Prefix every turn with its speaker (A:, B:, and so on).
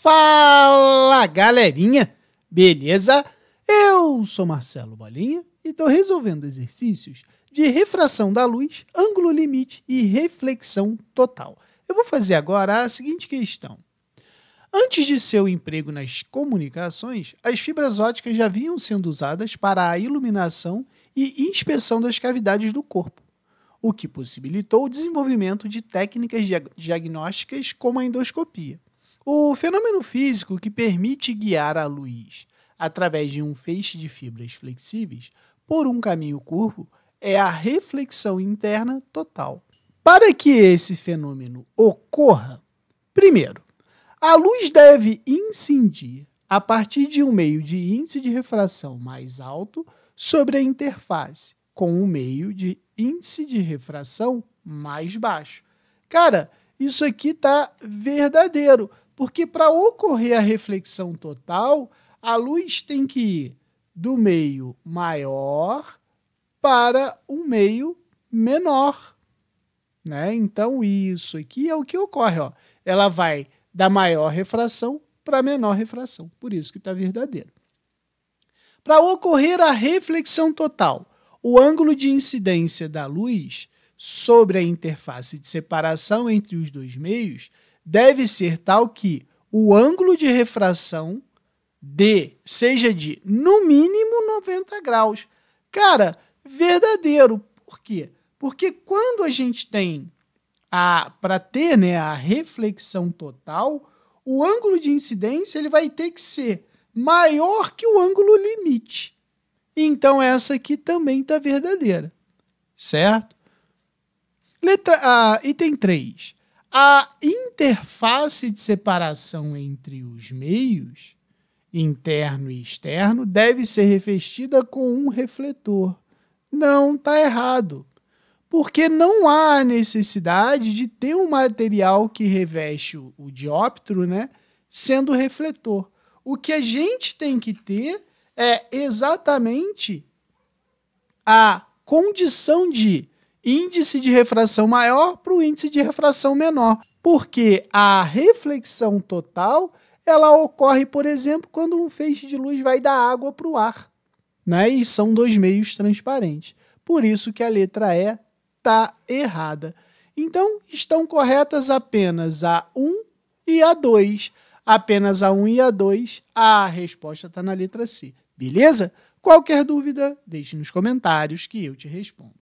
A: Fala galerinha, beleza? Eu sou Marcelo Bolinha e estou resolvendo exercícios de refração da luz, ângulo limite e reflexão total. Eu vou fazer agora a seguinte questão. Antes de seu emprego nas comunicações, as fibras óticas já vinham sendo usadas para a iluminação e inspeção das cavidades do corpo, o que possibilitou o desenvolvimento de técnicas diagnósticas como a endoscopia. O fenômeno físico que permite guiar a luz através de um feixe de fibras flexíveis por um caminho curvo é a reflexão interna total. Para que esse fenômeno ocorra, primeiro, a luz deve incidir a partir de um meio de índice de refração mais alto sobre a interface com um meio de índice de refração mais baixo. Cara, isso aqui tá verdadeiro. Porque para ocorrer a reflexão total, a luz tem que ir do meio maior para um meio menor. Né? Então, isso aqui é o que ocorre. Ó. Ela vai da maior refração para a menor refração. Por isso que está verdadeiro. Para ocorrer a reflexão total, o ângulo de incidência da luz sobre a interface de separação entre os dois meios deve ser tal que o ângulo de refração D seja de, no mínimo, 90 graus. Cara, verdadeiro. Por quê? Porque quando a gente tem a para ter, né, a reflexão total, o ângulo de incidência ele vai ter que ser maior que o ângulo limite. Então essa aqui também está verdadeira, certo? Letra, a item 3 a interface de separação entre os meios, interno e externo, deve ser revestida com um refletor. Não está errado, porque não há necessidade de ter um material que reveste o dióptro, né, sendo refletor. O que a gente tem que ter é exatamente a condição de índice de refração maior para o índice de refração menor, porque a reflexão total ela ocorre, por exemplo, quando um feixe de luz vai da água para o ar, né? E são dois meios transparentes. Por isso que a letra E tá errada. Então, estão corretas apenas a 1 e a 2. Apenas a 1 e a 2, a resposta está na letra C. Beleza? Qualquer dúvida, deixe nos comentários que eu te respondo.